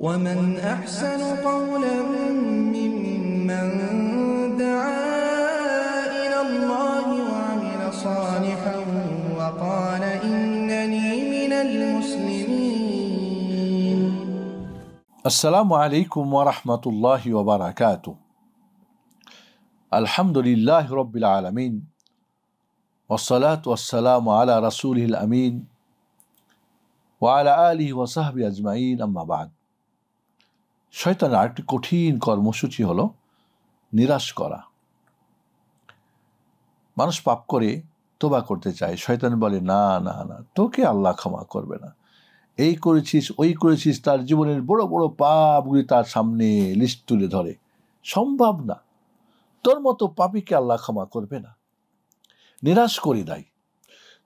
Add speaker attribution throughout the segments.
Speaker 1: ومن أحسن قولا ممن دعا إلى الله وعمل صالحا وقال إنني من المسلمين السلام عليكم ورحمة الله وبركاته الحمد لله رب العالمين والصلاة والسلام على رسوله الأمين وعلى آله وصحبه أجمعين أما بعد শয়তানের আরেকটি কঠিন কর্মসূচি হল নিরাশ করা মানুষ পাপ করে তোবা করতে চায় শয়তান বলে না না না তোকে আল্লাহ ক্ষমা করবে না এই করেছিস ওই করেছিস তার জীবনের বড় বড় পাপগুলি তার সামনে লিস্ট তুলে ধরে সম্ভব না তোর মতো পাপিকে আল্লাহ ক্ষমা করবে না নিরাশ করে দেয়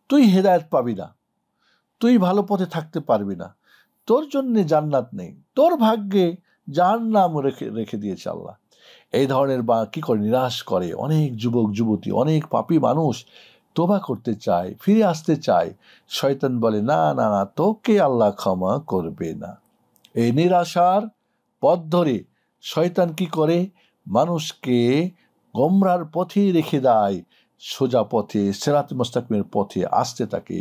Speaker 1: তুই হেদায়ত পাবি না তুই ভালো পথে থাকতে পারবি না তোর জন্যে জান্নাত নেই তোর ভাগ্যে যার নাম রেখে রেখে দিয়েছে আল্লাহ এই ধরনের বা কী করে নিরাশ করে অনেক যুবক যুবতী অনেক পাপি মানুষ তোবা করতে চায় ফিরে আসতে চায় শয়তান বলে না না না তোকে আল্লাহ ক্ষমা করবে না এই নিরাশার পথ ধরে শয়তান কি করে মানুষকে গমরার পথে রেখে দেয় সোজা পথে সেরাত মোস্তাকিমের পথে আসতে তাকে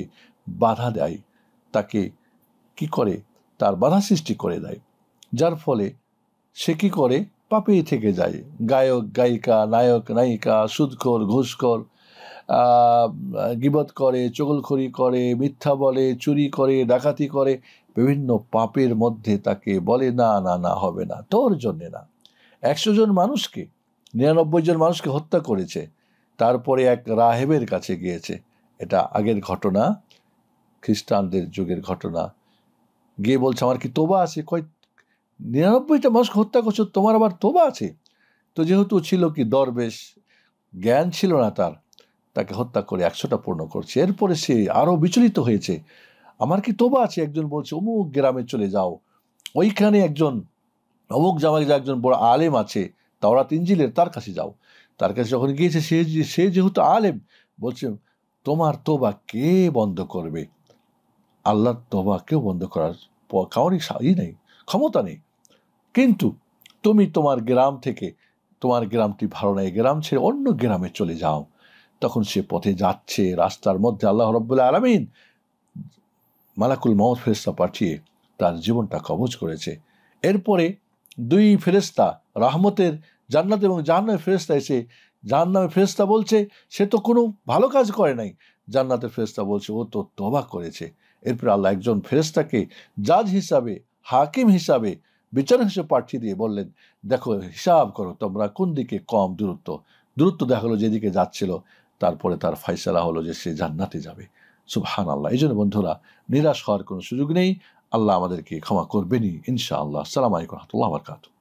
Speaker 1: বাধা দেয় তাকে কি করে তার বাধা সৃষ্টি করে দেয় যার ফলে সে কী করে পাপেই থেকে যায় গায়ক গায়িকা নায়ক নায়িকা সুদখর ঘুষখোর গিবত করে চগলখড়ি করে মিথ্যা বলে চুরি করে ডাকাতি করে বিভিন্ন পাপের মধ্যে তাকে বলে না না না হবে না তোর জন্যে না একশো জন মানুষকে নিরানব্বই জন মানুষকে হত্যা করেছে তারপরে এক রাহেবের কাছে গিয়েছে এটা আগের ঘটনা খ্রিস্টানদের যুগের ঘটনা গিয়ে বলছে আমার কি তোবা আছে কয় নিরানব্বইটা মানুষকে হত্যা করছো তোমার আবার তোবা আছে তো যেহেতু ছিল কি দরবেশ জ্ঞান ছিল না তার তাকে হত্যা করে একশোটা পূর্ণ করছে এরপরে সে আরও বিচলিত হয়েছে আমার কি তোবা আছে একজন বলছে অমুক গ্রামে চলে যাও ওইখানে একজন অমুক জামাই যা একজন বড় আলেম আছে তাওরা তিনজিলের তার কাছে যাও তার কাছে যখন গিয়েছে সে সে যেহেতু আলেম বলছে তোমার তোবা কে বন্ধ করবে আল্লাহর তোবা কেউ বন্ধ করার কাউরই ই নেই ক্ষমতা নেই কিন্তু তুমি তোমার গ্রাম থেকে তোমার গ্রামটি ভালো নয় গ্রাম ছেড়ে অন্য গ্রামে চলে যাও তখন সে পথে যাচ্ছে রাস্তার মধ্যে আল্লাহ রব্বুল্লাহ আলমিন মালাকুল মহম্মদ ফেরেস্তা পাঠিয়ে তার জীবনটা কবজ করেছে এরপরে দুই ফেরেস্তা রাহমতের জান্নাত এবং জাহান্নামে ফেরেস্তা এসে জাহান্নামে ফেরেস্তা বলছে সে তো কোনো ভালো কাজ করে নাই জান্নাতের ফেরেস্তা বলছে ও তো তবা করেছে এরপরে আল্লাহ একজন ফেরেস্তাকে জাজ হিসাবে হাকিম হিসাবে বিচারক হিসেবে পাঠিয়ে দিয়ে বললেন দেখো হিসাব করো তোমরা কোন দিকে কম দূরত্ব দূরত্ব দেখা যেদিকে যাচ্ছিল তারপরে তার ফাইসলা হলো যে সে জান্নাতে যাবে সুবহান আল্লাহ এই জন্য বন্ধুরা নিরাশ হওয়ার কোনো সুযোগ নেই আল্লাহ আমাদেরকে ক্ষমা করবেনি ইনশাআল্লাহ সালাম আলাইকুম রহমতুল্লাহ বরকাতু